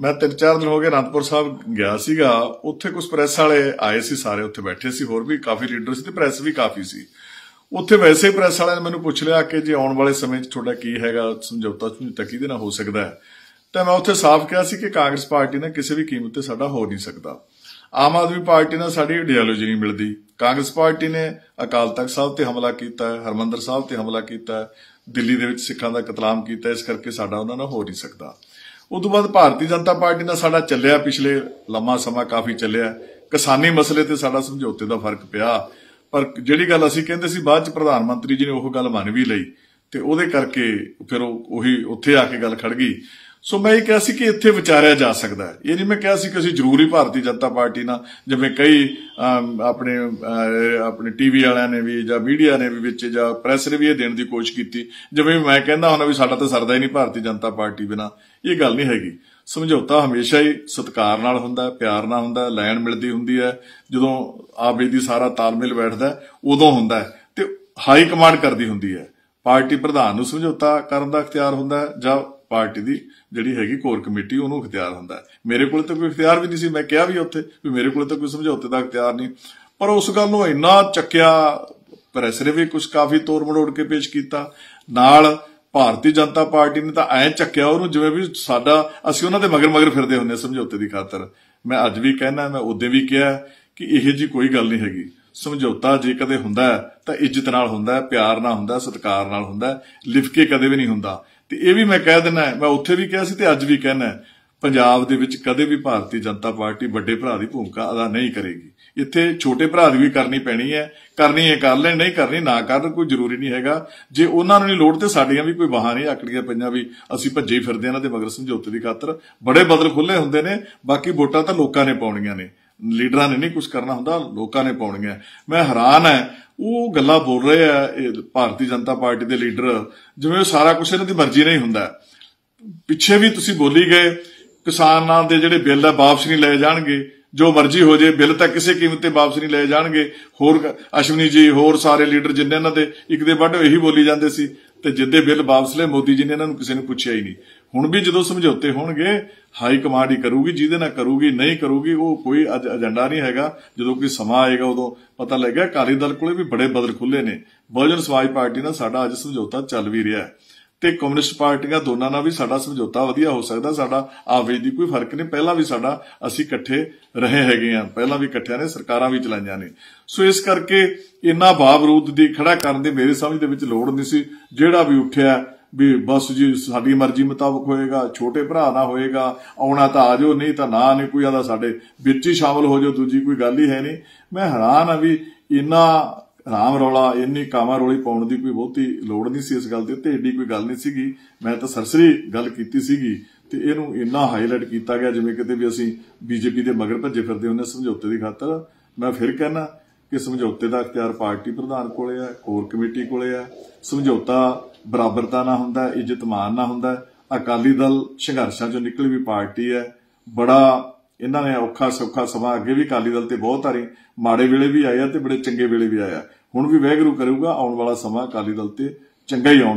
ਮੈਂ ਤਿੰਨ ਚਾਰ ਦਿਨ ਹੋ ਗਏ ਅਨੰਦਪੁਰ ਸਾਹਿਬ ਗਿਆ ਸੀਗਾ ਉੱਥੇ ਕੁਝ ਪ੍ਰੈਸ ਵਾਲੇ ਆਏ ਸੀ ਸਾਰੇ ਉੱਥੇ ਬੈਠੇ ਸੀ ਹੋਰ ਵੀ ਕਾਫੀ ਲੀਡਰ ਸੀ ਤੇ ਪ੍ਰੈਸ ਵੀ ਕਾਫੀ ਸੀ ਉੱਥੇ ਵੈਸੇ ਪ੍ਰੈਸ ਵਾਲਿਆਂ ਨੇ ਮੈਨੂੰ ਪੁੱਛ ਲਿਆ ਕਿ ਜੇ ਆਉਣ ਵਾਲੇ ਸਮੇਂ 'ਚ ਤੁਹਾਡਾ ਕੀ ਹੈਗਾ ਸਮਝੌਤਾ ਸਮਝੌਤਾ ਕਿਹਦੇ ਨਾਲ ਹੋ ਸਕਦਾ ਹੈ ਤਾਂ ਮੈਂ ਉੱਥੇ ਸਾਫ਼ ਕਿਹਾ ਸੀ ਕਿ ਕਾਂਗਰਸ ਪਾਰਟੀ ਨਾਲ ਕਿਸੇ ਵੀ ਕੀਮਤ ਤੇ ਸਾਡਾ ਹੋ ਨਹੀਂ ਸਕਦਾ ਆਮ ਆਦਮੀ ਪਾਰਟੀ ਨਾਲ ਸਾਡੀ ਆਈਡੀਓਲੋਜੀ ਨਹੀਂ ਮਿਲਦੀ ਕਾਂਗਰਸ ਪਾਰਟੀ ਨੇ ਅਕਾਲ ਤਖਤ ਸਾਹਿਬ ਤੇ ਹਮਲਾ ਕੀਤਾ ਹੈ ਹਰਮੰਦਰ ਸਾਹਿਬ ਤੇ ਹਮਲਾ ਕੀਤਾ ਹੈ ਦਿੱਲੀ ਦੇ ਵਿੱਚ ਸਿੱਖਾਂ ਦਾ ਕਤਲਾਮ ਕੀਤਾ ਇਸ ਕਰਕੇ ਸਾਡਾ ਉਹਨਾਂ ਨਾਲ ਹੋ ਨਹੀਂ ਸਕਦਾ ਉਸ ਤੋਂ ਬਾਅਦ ਭਾਰਤੀ ਜਨਤਾ ਪਾਰਟੀ ਨਾਲ ਸਾਡਾ ਚੱਲਿਆ ਪਿਛਲੇ ਲੰਮਾ ਸਮਾਂ ਕਾਫੀ ਚੱਲਿਆ ਕਿਸਾਨੀ ਮਸਲੇ ਤੇ ਸਾਡਾ ਸਮਝੌਤੇ ਦਾ ਫਰਕ ਪਿਆ ਪਰ ਜਿਹੜੀ ਗੱਲ ਅਸੀਂ ਕਹਿੰਦੇ ਸੀ ਬਾਅਦ ਚ ਪ੍ਰਧਾਨ ਮੰਤਰੀ ਜੀ ਨੇ ਉਹ ਗੱਲ ਮੰਨ ਵੀ ਲਈ ਤੇ ਉਹਦੇ ਕਰਕੇ ਫਿਰ ਉਹ ਉਹੀ ਉੱਥੇ ਆ ਕੇ ਗੱਲ ਖੜ ਗਈ ਸੋ ਮੈਂ ਇਹ ਕਿਹਾ ਸੀ ਕਿ ਇੱਥੇ ਵਿਚਾਰਿਆ ਜਾ ਸਕਦਾ ਹੈ ਇਹ ਨਹੀਂ ਮੈਂ ਕਿਹਾ ਸੀ ਕਿ ਅਸੀਂ ਜ਼ਰੂਰੀ ਭਾਰਤੀ ਜਨਤਾ ਪਾਰਟੀ ਨਾਲ ਜਿਵੇਂ ਕਈ ਆਪਣੇ ਆਪਣੇ ਟੀਵੀ ਵਾਲਿਆਂ ਨੇ ਵੀ ਜਾਂ ਮੀਡੀਆ ਨੇ ਵੀ ਵਿੱਚ ਜਾਂ ਪ੍ਰੈਸ ਨੇ ਵੀ ਇਹ ਦੇਣ ਦੀ ਕੋਸ਼ਿਸ਼ ਕੀਤੀ ਜਿਵੇਂ ਮੈਂ ਕਹਿੰਦਾ ਹੁਣ ਵੀ ਸਾਡਾ ਤਾਂ ਸਰਦਾ ਹੀ ਨਹੀਂ ਭਾਰਤੀ ਜਨਤਾ ਪਾਰਟੀ ਬਿਨਾ ਇਹ ਗੱਲ ਨਹੀਂ ਹੈਗੀ ਸਮਝੌਤਾ ਹਮੇਸ਼ਾ ਹੀ ਸਤਕਾਰ ਨਾਲ ਹੁੰਦਾ ਪਿਆਰ ਨਾਲ ਹੁੰਦਾ ਲੈਣ ਮਿਲਦੀ ਹੁੰਦੀ ਹੈ ਜਦੋਂ ਆਪੇ ਦੀ ਸਾਰਾ ਤਾਲਮੇਲ ਬੈਠਦਾ ਉਦੋਂ ਹੁੰਦਾ ਤੇ ਹਾਈ ਕਮਾਂਡ ਕਰਦੀ ਹੁੰਦੀ ਹੈ ਪਾਰਟੀ ਪ੍ਰਧਾਨ ਨੂੰ ਸਮਝੌਤਾ ਕਰਨ ਦਾ ਇਖਤਿਆਰ ਹੁੰਦਾ ਜਾਂ ਪਾਰਟੀ ਦੀ ਜਿਹੜੀ ਹੈਗੀ ਕੋਰ ਕਮੇਟੀ ਉਹਨੂੰ ਇਖਤਿਆਰ ਹੁੰਦਾ ਮੇਰੇ ਕੋਲ ਤਾਂ ਕੋਈ ਇਖਤਿਆਰ ਵੀ ਨਹੀਂ ਸੀ ਮੈਂ ਕਿਹਾ ਵੀ ਉੱਥੇ ਵੀ ਮੇਰੇ ਕੋਲ ਤਾਂ ਕੋਈ ਸਮਝੌਤੇ ਦਾ ਇਖਤਿਆਰ ਨਹੀਂ ਪਰ ਉਸ ਗੱਲ ਨੂੰ ਇੰਨਾ ਚੱਕਿਆ ਪ੍ਰੈਸ ਨੇ ਵੀ ਕੁਝ ਕਾਫੀ ਤੋਰ ਮੜੋੜ ਕੇ ਪੇਸ਼ ਕੀਤਾ ਨਾਲ ਭਾਰਤੀ ਜਨਤਾ ਪਾਰਟੀ ਨੇ ਤਾਂ ਐ ਚੱਕਿਆ ਉਹਨੂੰ ਜਿਵੇਂ ਵੀ ਸਾਡਾ ਅਸੀਂ ਉਹਨਾਂ ਦੇ ਮਗਰ ਮਗਰ ਫਿਰਦੇ ਹੁੰਦੇ ਸਮਝੌਤੇ ਦੀ ਖਾਤਰ ਮੈਂ ਅੱਜ ਵੀ ਕਹਿਣਾ ਮੈਂ ਉਦੋਂ ਵੀ ਕਿਹਾ ਕਿ ਇਹ ਜੀ ਕੋਈ ਗੱਲ ਨਹੀਂ ਹੈਗੀ ਸਮਝੌਤਾ ਜੇ ਕਦੇ ਹੁੰਦਾ ਤਾਂ ਇੱਜ਼ਤ ਨਾਲ ਹੁੰਦਾ ਪਿਆਰ ਨਾਲ ਹੁੰਦਾ ਸਤਿਕਾਰ ਨਾਲ ਹੁੰਦਾ ਲਿਫਕੇ ਕਦੇ ਵੀ ਨਹੀਂ ਹੁੰਦਾ ਤੇ ਇਹ ਵੀ ਮੈਂ ਕਹਿ ਦਿੰਦਾ ਮੈਂ ਉੱਥੇ ਵੀ ਕਿਹਾ ਸੀ ਤੇ ਅੱਜ ਵੀ ਕਹਿਣਾ ਪੰਜਾਬ ਦੇ ਵਿੱਚ ਕਦੇ ਵੀ ਭਾਰਤੀ ਜਨਤਾ ਪਾਰਟੀ ਵੱਡੇ ਭਰਾ ਦੀ ਭੂਮਿਕਾ ਅਦਾ ਨਹੀਂ ਕਰੇਗੀ ਇੱਥੇ ਛੋਟੇ ਭਰਾ ਦੀ ਵੀ ਕਰਨੀ ਪੈਣੀ ਹੈ ਕਰਨੀ ਹੈ ਕਰ ਲੈਣ ਨਹੀਂ ਕਰਨੀ ਨਾ ਕਰ ਕੋਈ ਜ਼ਰੂਰੀ ਨਹੀਂ ਹੈਗਾ ਜੇ ਉਹਨਾਂ ਨੂੰ ਨਹੀਂ ਲੋੜ ਤੇ ਸਾਡੀਆਂ ਵੀ ਕੋਈ ਬਹਾਨੇ ਆਕੜੀਆਂ ਪਈਆਂ ਵੀ ਅਸੀਂ ਭੱਜੇ ਫਿਰਦੇ ਨਾ ਤੇ ਮਗਰ ਸਮਝੌਤੇ ਦੀ ਖਾਤਰ ਬੜੇ ਬਦਲ ਖੁੱਲੇ ਹੁੰਦੇ ਨੇ ਬਾਕੀ ਵੋਟਾਂ ਤਾਂ ਲੋਕਾਂ ਨੇ ਪਾਉਣੀਆਂ ਨੇ ਲੀਡਰਾਂ ਨੇ ਨਹੀਂ ਕੁਝ ਕਰਨਾ ਹੁੰਦਾ ਲੋਕਾਂ ਨੇ ਪਾਉਣੀਆਂ ਮੈਂ ਹੈਰਾਨ ਹੈ ਉਹ ਗੱਲਾਂ ਬੋਲ ਰਹੇ ਆ ਭਾਰਤੀ ਜਨਤਾ ਪਾਰਟੀ ਦੇ ਲੀਡਰ ਜਿਵੇਂ ਸਾਰਾ ਕੁਝ ਇਹਨਾਂ ਦੀ ਮਰਜ਼ੀ ਨਹੀਂ ਹੁੰਦਾ ਪਿੱਛੇ ਵੀ ਤੁਸੀਂ ਬੋਲੀ ਗਏ ਕਿਸਾਨਾਂ ਦੇ ਜਿਹੜੇ ਬਿੱਲ ਆ ਵਾਪਸ ਨਹੀਂ ਲਏ ਜਾਣਗੇ ਜੋ ਮਰਜ਼ੀ ਹੋ ਜੇ ਬਿੱਲ ਤਾਂ ਕਿਸੇ ਕੀਮਤ ਤੇ ਵਾਪਸ ਨਹੀਂ ਲਏ ਜਾਣਗੇ ਹੋਰ ਅਸ਼ਵਨੀ ਜੀ ਹੋਰ ਸਾਰੇ ਲੀਡਰ ਜਿੰਨੇ ਇਹਨਾਂ ਦੇ ਇੱਕ ਦੇ ਵੱਡ ਇਹੀ ਬੋਲੀ ਜਾਂਦੇ ਸੀ ਤੇ ਜਿੱਦੇ ਬਿੱਲ ਵਾਪਸ ਲੈ ਮੋਦੀ ਜੀ ਨੇ ਇਹਨਾਂ ਨੂੰ ਕਿਸੇ ਨੂੰ ਪੁੱਛਿਆ ਹੀ ਨਹੀਂ ਹੁਣ ਵੀ ਜਦੋਂ ਸਮਝੌਤੇ ਹੋਣਗੇ ਹਾਈ ਕਮਾਂਡ ਹੀ ਕਰੂਗੀ ਜਿਹਦੇ ਨਾਲ ਕਰੂਗੀ ਨਹੀਂ ਕਰੂਗੀ ਉਹ ਕੋਈ ਏਜੰਡਾ ਨਹੀਂ ਹੈਗਾ ਜਦੋਂ ਕੋਈ ਸਮਾਂ ਆਏਗਾ ਉਦੋਂ ਪਤਾ ਲੱਗੇਗਾ ਕਾਲੀ ਦਲ ਕੋਲੇ ਵੀ ਬੜੇ ਬਦਲ ਖੁੱਲੇ ਨੇ ਬਹੁਜਨ ਸਮਾਜ ਪਾਰਟੀ ਨਾਲ ਸਾਡਾ ਅੱਜ ਸਮਝੌਤਾ ਚੱਲ ਵੀ ਰਿਹਾ ਹੈ ਤੇ ਕਮਿਊਨਿਸਟ ਪਾਰਟੀਆਂ ਦੋਨਾਂ ਨਾਲ ਵੀ ਸਾਡਾ ਸਮਝੌਤਾ ਵਧੀਆ ਹੋ ਸਕਦਾ ਸਾਡਾ ਆਵੇ ਦੀ ਕੋਈ ਫਰਕ ਨਹੀਂ ਪਹਿਲਾਂ ਵੀ ਸਾਡਾ ਅਸੀਂ ਇਕੱਠੇ ਰਹੇ ਹੈਗੇ ਆ ਪਹਿਲਾਂ ਵੀ ਇਕੱਠਿਆਂ ਨੇ ਸਰਕਾਰਾਂ ਵੀ ਚਲਾਈਆਂ ਨੇ ਸੋ ਇਸ ਕਰਕੇ ਇੰਨਾ ਬਾਵਰੂਦ ਦੀ ਖੜਾ ਕਰਨ ਦੀ ਮੇਰੇ ਸਮਝ ਦੇ ਵਿੱਚ ਲੋੜ ਨਹੀਂ ਸੀ ਜਿਹੜਾ ਵੀ ਉੱਠਿਆ ਵੀ ਬਸ ਜੀ ਸਾਡੀ ਮਰਜ਼ੀ ਮੁਤਾਬਕ ਹੋਏਗਾ ਛੋਟੇ ਭਰਾ ਨਾ ਹੋਏਗਾ ਆਉਣਾ ਤਾਂ ਆਜੋ ਨਹੀਂ ਤਾਂ ਨਾ ਨਹੀਂ ਕੋਈ ਆਦਾ ਸਾਡੇ ਵਿੱਚ ਹੀ ਸ਼ਾਮਲ ਹੋ ਜਾਓ ਦੂਜੀ ਕੋਈ ਗੱਲ ਹੀ ਹੈ ਨਹੀਂ ਮੈਂ ਹੈਰਾਨ ਆ ਵੀ ਇੰਨਾ ਰਾਮ ਰੌਲਾ ਇੰਨੀ ਕਾਮਾ ਰੋਲੀ ਪਾਉਣ ਦੀ ਕੋਈ ਬਹੁਤੀ ਲੋੜ ਨਹੀਂ ਸੀ ਇਸ ਗੱਲ ਦੇ ਉੱਤੇ ਏਡੀ ਕੋਈ ਗੱਲ ਨਹੀਂ ਸੀਗੀ ਮੈਂ ਤਾਂ ਸਰਸਰੀ ਗੱਲ ਕੀਤੀ ਸੀਗੀ ਤੇ ਇਹਨੂੰ ਇੰਨਾ ਹਾਈਲਾਈਟ ਕੀਤਾ ਗਿਆ ਜਿਵੇਂ ਕਿਤੇ ਵੀ ਅਸੀਂ ਬੀਜੇਪੀ ਦੇ ਮਗਰ ਭੱਜੇ ਫਿਰਦੇ ਹੁੰਦੇ ਸਮਝੌਤੇ ਦੀ ਖਾਤਰ ਮੈਂ ਫਿਰ ਕਹਿਣਾ ਕਿ ਸਮਝੌਤੇ ਦਾ ਅਖਤਿਆਰ ਪਾਰਟੀ ਪ੍ਰਧਾਨ ਕੋਲੇ ਆ ਕੋਰ ਕਮੇਟੀ ਕੋਲੇ ਆ ਸਮਝੌਤਾ ਬਰਾਬਰਤਾ ਨਾ ਹੁੰਦਾ ਇੱਜ਼ਤ ਮਾਨ ਨਾ ਹੁੰਦਾ ਅਕਾਲੀ ਦਲ ਸੰਘਰਸ਼ਾਂ ਚੋਂ ਨਿਕਲੀ ਵੀ ਪਾਰਟੀ ਹੈ ਬੜਾ ਇਹਨਾਂ ਨੇ ਔਖਾ ਸੌਖਾ ਸਮਾਂ ਅੱਗੇ ਵੀ ਅਕਾਲੀ ਦਲ ਤੇ ਬਹੁਤ ਆਰੇ ਮਾੜੇ ਵੇਲੇ ਵੀ ਆਇਆ ਤੇ ਬੜੇ ਚੰਗੇ ਵੇਲੇ ਵੀ ਆਇਆ ਹੁਣ ਵੀ ਵੈਗਰੂ ਕਰੂਗਾ ਆਉਣ ਵਾਲਾ ਸਮਾਂ ਅਕਾਲੀ ਦਲ ਤੇ ਚੰਗਾ ਹੀ ਆਉਣ